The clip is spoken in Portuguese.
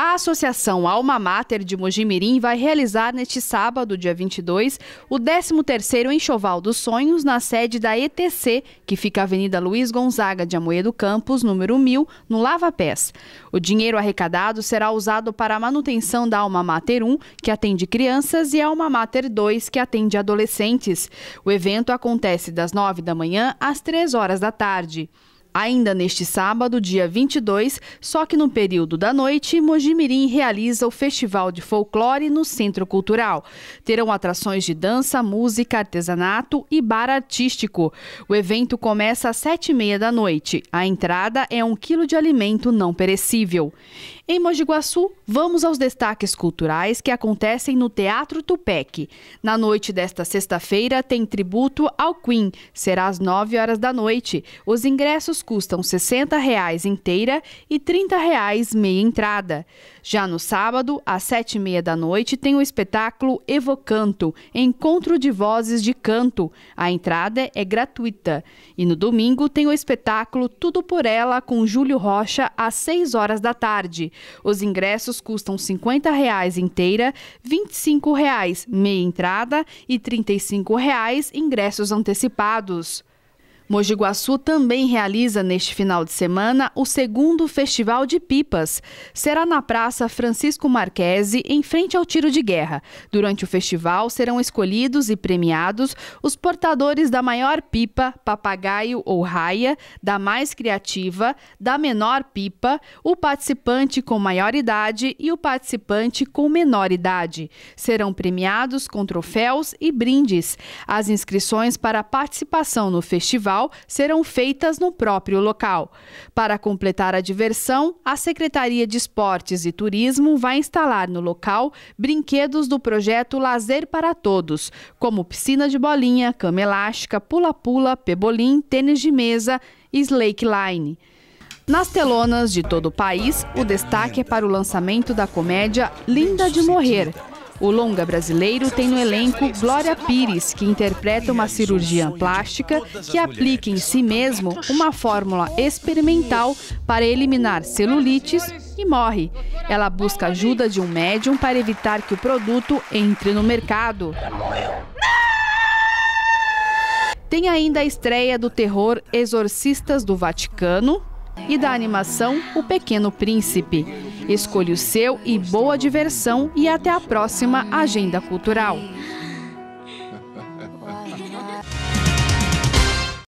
A Associação Alma Mater de Mojimirim vai realizar neste sábado, dia 22, o 13º Enxoval dos Sonhos na sede da ETC, que fica na Avenida Luiz Gonzaga de Amoedo Campos, número 1000, no Lava Pés. O dinheiro arrecadado será usado para a manutenção da Alma Mater 1, que atende crianças, e a Alma Mater 2, que atende adolescentes. O evento acontece das 9 da manhã às 3 horas da tarde. Ainda neste sábado, dia 22, só que no período da noite, Mojimirim realiza o Festival de Folclore no Centro Cultural. Terão atrações de dança, música, artesanato e bar artístico. O evento começa às sete e meia da noite. A entrada é um quilo de alimento não perecível. Em Mogi Guaçu, vamos aos destaques culturais que acontecem no Teatro Tupec. Na noite desta sexta-feira tem tributo ao Queen. Será às nove horas da noite. Os ingressos custam R$ 60,00 inteira e R$ 30,00 meia entrada. Já no sábado, às sete e meia da noite, tem o espetáculo Evocanto, Encontro de Vozes de Canto. A entrada é gratuita. E no domingo tem o espetáculo Tudo por Ela com Júlio Rocha às 6 horas da tarde. Os ingressos custam R$ 50,00 inteira, R$ 25,00 meia entrada e R$ 35,00 ingressos antecipados. Mojiguaçu também realiza neste final de semana o segundo Festival de Pipas. Será na Praça Francisco Marquesi, em frente ao tiro de guerra. Durante o festival serão escolhidos e premiados os portadores da maior pipa, papagaio ou raia, da mais criativa, da menor pipa, o participante com maior idade e o participante com menor idade. Serão premiados com troféus e brindes. As inscrições para participação no festival virtual serão feitas no próprio local. Para completar a diversão, a Secretaria de Esportes e Turismo vai instalar no local brinquedos do projeto Lazer para Todos, como piscina de bolinha, cama elástica, pula-pula, pebolim, tênis de mesa e slake line. Nas telonas de todo o país, o destaque é para o lançamento da comédia Linda de Morrer, o longa brasileiro tem no elenco Glória Pires, que interpreta uma cirurgiã plástica que aplica em si mesmo uma fórmula experimental para eliminar celulites e morre. Ela busca ajuda de um médium para evitar que o produto entre no mercado. Tem ainda a estreia do terror Exorcistas do Vaticano e da animação O Pequeno Príncipe. Escolha o seu e boa diversão e até a próxima Agenda Cultural.